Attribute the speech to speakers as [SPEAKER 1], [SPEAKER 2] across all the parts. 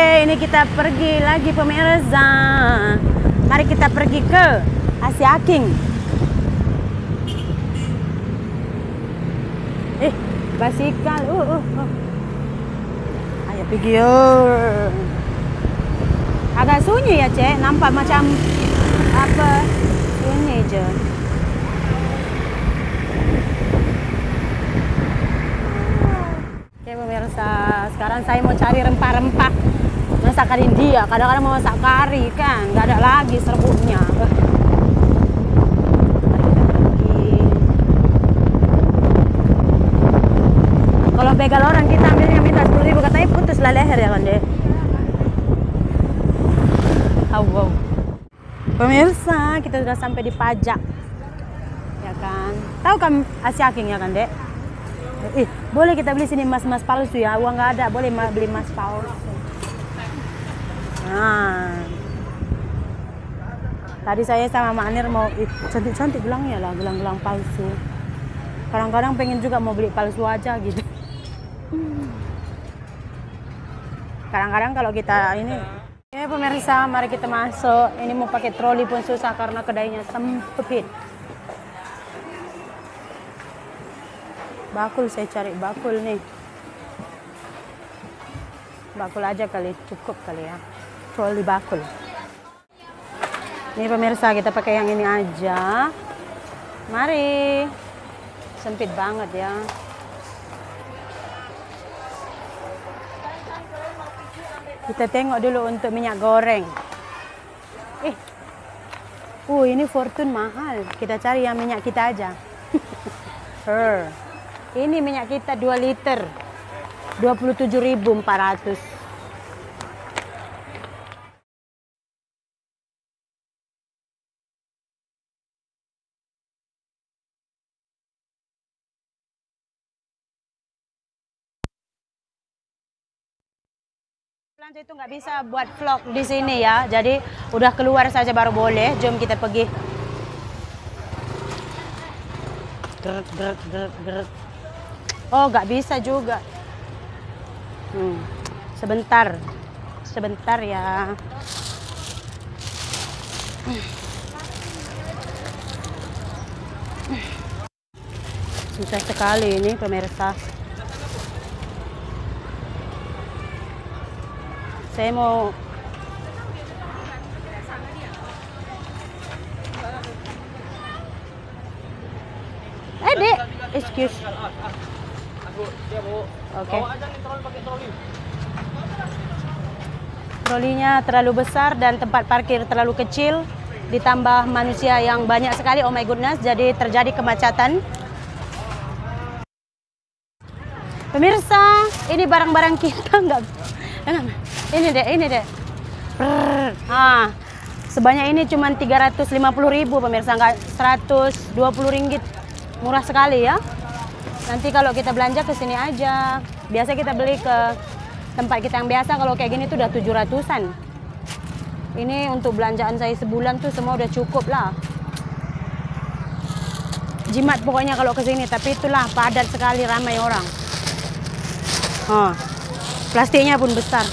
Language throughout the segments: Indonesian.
[SPEAKER 1] ini kita pergi lagi pemirsa. Mari kita pergi ke Asia King. Eh, basikal. Uh, uh, uh. Ayo pergi yuk. Agak sunyi ya, Cek. Nampak macam apa? Sunyi je Oke pemirsa, sekarang saya mau cari rempah-rempah kari dia kadang-kadang mau masak kari kan nggak ada lagi serbuknya kalau begal orang kita ambilnya minta sepuluh ribu katanya putus lah leher ya kan deh oh, wow. pemirsa kita sudah sampai di pajak ya kan tahu kan Asia King ya kan dek Ih, eh, boleh kita beli sini emas emas palsu ya uang nggak ada boleh beli emas palsu Nah. Tadi saya sama Mak Anir mau cantik-cantik gelangnya lah, gelang-gelang palsu. Kadang-kadang pengen juga mau beli palsu aja gitu. Kadang-kadang kalau kita ini Ya pemirsa, mari kita masuk. Ini mau pakai troli pun susah karena kedainya sempit. Bakul saya cari bakul nih. Bakul aja kali, cukup kali ya. Trolley bakul. Ini pemirsa, kita pakai yang ini aja. Mari. Sempit banget ya. Kita tengok dulu untuk minyak goreng. Eh. Uh, ini fortune mahal. Kita cari yang minyak kita aja. Her. Ini minyak kita 2 liter. 27.400. Lanjut itu nggak bisa buat vlog di sini ya. Jadi udah keluar saja baru boleh. Jom kita pergi. Oh, nggak bisa juga. Hmm. Sebentar. Sebentar ya. Hmm. Susah sekali ini pemirsa. saya mau eh dek excuse oke okay. trolinya terlalu besar dan tempat parkir terlalu kecil ditambah manusia yang banyak sekali oh my goodness jadi terjadi kemacetan pemirsa ini barang-barang kita nggak ini deh ini deh ah sebanyak ini cuma 350 ribu pemirsa nggak 120 ringgit murah sekali ya nanti kalau kita belanja ke sini aja biasa kita beli ke tempat kita yang biasa kalau kayak gini tuh udah 700an ini untuk belanjaan saya sebulan tuh semua udah cukup lah jimat pokoknya kalau ke sini tapi itulah padat sekali ramai orang Huh. Ah. Plastiknya pun besar.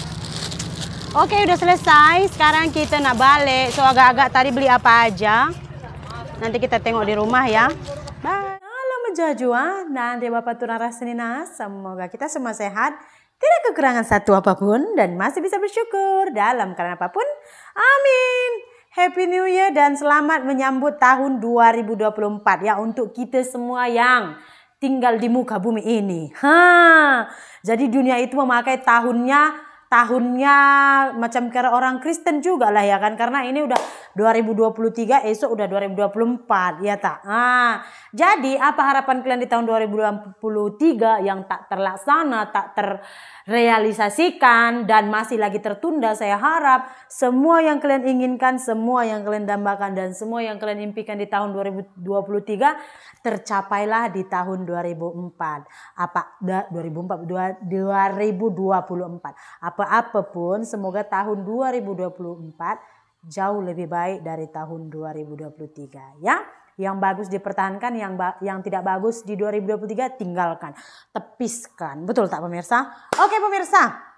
[SPEAKER 1] Oke, udah selesai. Sekarang kita nak balik. So agak-agak tadi beli apa aja. Nanti kita tengok di rumah ya. Bye. Salam berjua-jua. Nanti Bapak Tuna Rasenina. Semoga kita semua sehat. Tidak kekurangan satu apapun. Dan masih bisa bersyukur dalam karena apapun. Amin. Happy New Year dan selamat menyambut tahun 2024 ya untuk kita semua yang tinggal di muka bumi ini. Ha, jadi dunia itu memakai tahunnya tahunnya macam kira orang Kristen juga lah ya kan karena ini udah 2023 esok udah 2024 ya tak ah jadi apa harapan kalian di tahun 2023 yang tak terlaksana tak terrealisasikan dan masih lagi tertunda saya harap semua yang kalian inginkan semua yang kalian dambakan dan semua yang kalian impikan di tahun 2023 tercapailah di tahun 2004 apa 2004 2024 apa apa apapun semoga tahun 2024 jauh lebih baik dari tahun 2023 ya. Yang bagus dipertahankan, yang ba yang tidak bagus di 2023 tinggalkan, tepiskan. Betul tak pemirsa? Oke pemirsa,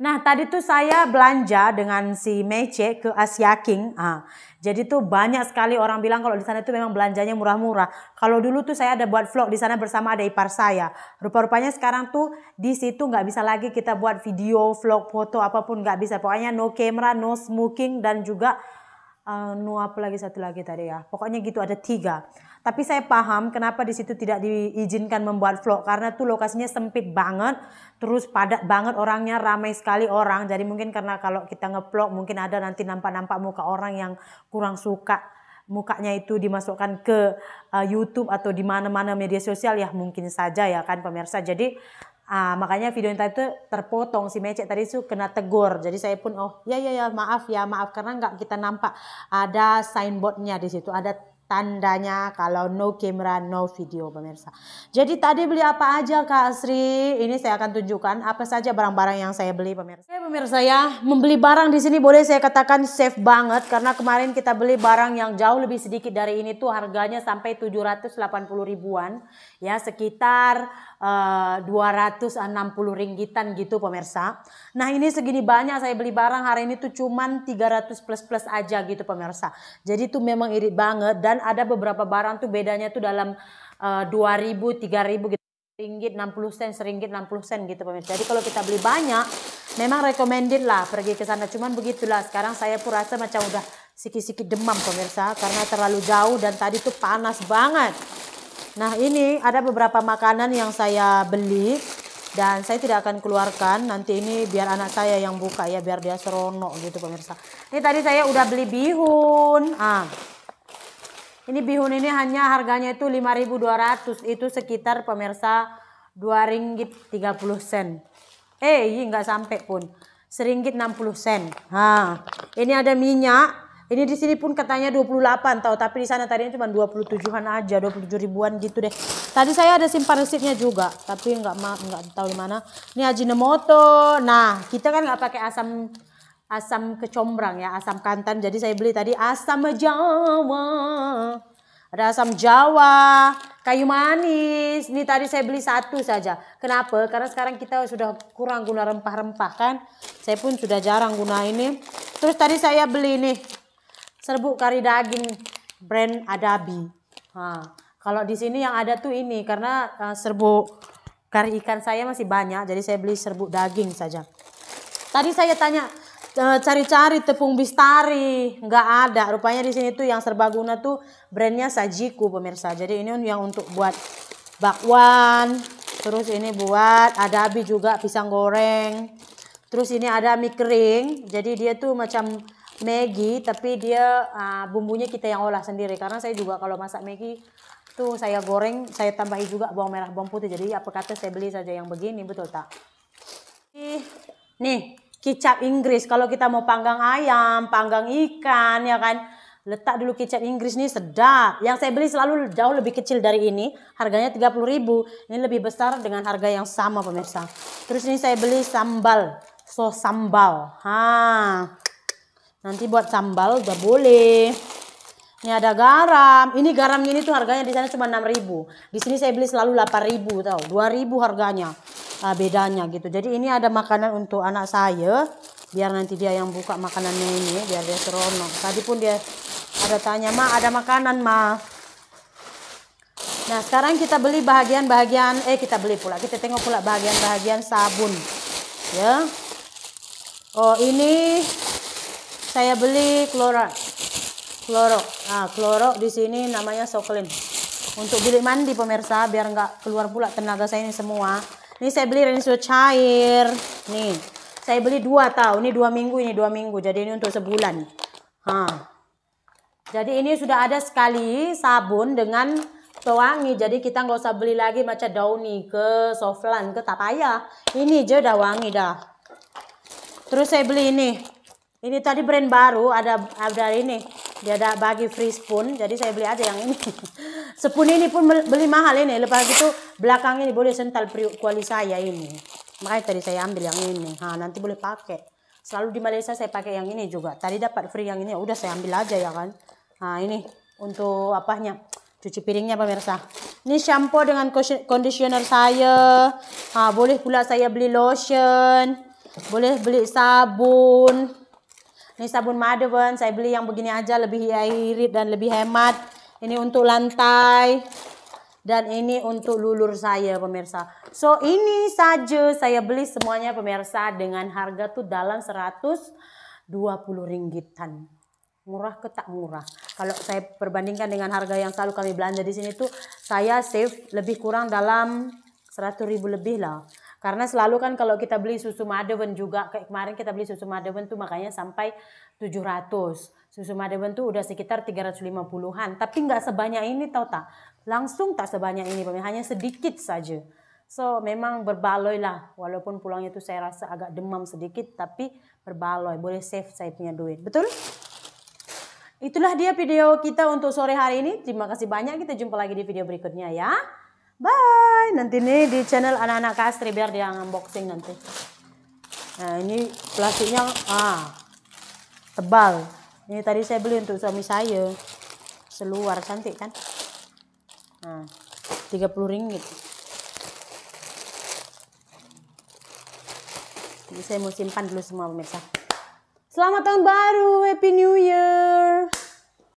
[SPEAKER 1] Nah tadi tuh saya belanja dengan si Mece ke Asia King. Ah, jadi tuh banyak sekali orang bilang kalau di sana tuh memang belanjanya murah-murah. Kalau dulu tuh saya ada buat vlog di sana bersama ada ipar saya. Rupa-rupanya sekarang tuh di situ nggak bisa lagi kita buat video, vlog, foto apapun nggak bisa. Pokoknya no camera, no smoking dan juga uh, no apa lagi satu lagi tadi ya. Pokoknya gitu ada tiga. Tapi saya paham kenapa di situ tidak diizinkan membuat vlog karena tuh lokasinya sempit banget, terus padat banget orangnya, ramai sekali orang. Jadi mungkin karena kalau kita ngevlog mungkin ada nanti nampak-nampak muka orang yang kurang suka mukanya itu dimasukkan ke uh, YouTube atau di mana-mana media sosial ya mungkin saja ya kan pemirsa. Jadi Ah, makanya video yang tadi itu terpotong si Mecek tadi itu kena tegur. Jadi saya pun oh ya ya ya maaf ya maaf karena nggak kita nampak ada signboardnya di situ ada tandanya kalau no camera no video pemirsa. Jadi tadi beli apa aja Kak Asri? Ini saya akan tunjukkan apa saja barang-barang yang saya beli pemirsa. Oke pemirsa ya, membeli barang di sini boleh saya katakan safe banget karena kemarin kita beli barang yang jauh lebih sedikit dari ini tuh harganya sampai 780 ribuan ya sekitar 260 eh, ringgitan gitu pemirsa. Nah ini segini banyak saya beli barang hari ini tuh cuman 300 plus plus aja gitu pemirsa. Jadi tuh memang irit banget dan ada beberapa barang tuh bedanya tuh dalam uh, 2000, 3000 gitu ringgit 60 sen, seringgit 60 sen gitu pemirsa. Jadi kalau kita beli banyak, memang recommended lah pergi ke sana. Cuman begitulah sekarang saya pun rasa macam udah sikit-sikit demam pemirsa karena terlalu jauh dan tadi tuh panas banget. Nah ini ada beberapa makanan yang saya beli dan saya tidak akan keluarkan nanti ini biar anak saya yang buka ya biar dia seronok gitu pemirsa. Ini tadi saya udah beli bihun. Ah. Ini bihun ini hanya harganya itu 5.200 itu sekitar pemirsa 2 ringgit 30 sen. Eh, iya, nggak sampai pun. Seringgit 60 sen. Ha. Ah. ini ada minyak ini di sini pun katanya 28 tahu, tapi di sana tadinya cuma 27-an aja, 27 ribuan gitu deh. Tadi saya ada simpan resipnya juga, tapi nggak nggak tahu di mana. Ini Ajinomoto. Nah, kita kan nggak pakai asam asam kecombrang ya, asam kantan. Jadi saya beli tadi asam Jawa. Ada asam Jawa, kayu manis. Ini tadi saya beli satu saja. Kenapa? Karena sekarang kita sudah kurang guna rempah-rempah kan. Saya pun sudah jarang guna ini. Terus tadi saya beli nih serbuk kari daging brand Adabi. Nah, kalau di sini yang ada tuh ini karena uh, serbuk kari ikan saya masih banyak jadi saya beli serbuk daging saja. Tadi saya tanya eh, cari-cari tepung bistari nggak ada rupanya di sini tuh yang serbaguna tuh brandnya sajiku pemirsa jadi ini yang untuk buat bakwan terus ini buat adabi juga pisang goreng terus ini ada mie kering jadi dia tuh macam Maggi tapi dia uh, bumbunya kita yang olah sendiri karena saya juga kalau masak Maggi tuh saya goreng saya tambahi juga bawang merah bawang putih jadi apa kata saya beli saja yang begini betul tak nih kicap Inggris kalau kita mau panggang ayam panggang ikan ya kan letak dulu kicap Inggris nih sedap yang saya beli selalu jauh lebih kecil dari ini harganya 30.000 ini lebih besar dengan harga yang sama pemirsa terus ini saya beli sambal so sambal ha Nanti buat sambal udah boleh. Ini ada garam. Ini garamnya ini tuh harganya di sana cuma 6.000. Di sini saya beli selalu 8.000 tahu. 2.000 harganya. Nah, bedanya gitu. Jadi ini ada makanan untuk anak saya biar nanti dia yang buka makanannya ini biar dia seronok. Tadi pun dia ada tanya, "Ma, ada makanan, Ma?" Nah, sekarang kita beli bagian-bagian eh kita beli pula. Kita tengok pula bagian-bagian sabun. Ya. Oh, ini saya beli klorok klorok nah klorok di sini namanya soklin untuk bilik mandi pemirsa biar nggak keluar pula tenaga saya ini semua ini saya beli rinsu cair nih saya beli dua tahu ini dua minggu ini dua minggu jadi ini untuk sebulan ha. jadi ini sudah ada sekali sabun dengan pewangi jadi kita nggak usah beli lagi macam dauni ke soflan ke tapaya ini aja udah wangi dah terus saya beli ini ini tadi brand baru ada ada ini dia ada bagi free spoon jadi saya beli aja yang ini spoon ini pun beli mahal ini lepas itu belakang ini boleh sental kuali saya ini makanya tadi saya ambil yang ini ha nanti boleh pakai selalu di Malaysia saya pakai yang ini juga tadi dapat free yang ini udah saya ambil aja ya kan nah ini untuk apanya cuci piringnya pemirsa ini shampoo dengan conditioner saya ha, boleh pula saya beli lotion boleh beli sabun ini sabun Madewen, saya beli yang begini aja lebih irit dan lebih hemat. Ini untuk lantai dan ini untuk lulur saya pemirsa. So ini saja saya beli semuanya pemirsa dengan harga tuh dalam 120 ringgitan. Murah ke tak murah. Kalau saya perbandingkan dengan harga yang selalu kami belanja di sini tuh saya save lebih kurang dalam 100 ribu lebih lah. Karena selalu kan kalau kita beli susu madewen juga, kayak kemarin kita beli susu madewen tuh makanya sampai 700. Susu madewen tuh udah sekitar 350-an. Tapi nggak sebanyak ini tau tak. Langsung tak sebanyak ini, hanya sedikit saja. So memang berbaloi lah. Walaupun pulangnya tuh saya rasa agak demam sedikit, tapi berbaloi. Boleh save saya punya duit. Betul? Itulah dia video kita untuk sore hari ini. Terima kasih banyak. Kita jumpa lagi di video berikutnya ya. Bye. Nanti nih di channel anak-anak Kastri biar dia unboxing nanti. Nah, ini plastiknya ah tebal. Ini tadi saya beli untuk suami saya. Seluar cantik kan? Nah, 30 ringgit. Ini saya mau simpan dulu semua pemirsa. Selamat tahun baru, Happy New Year.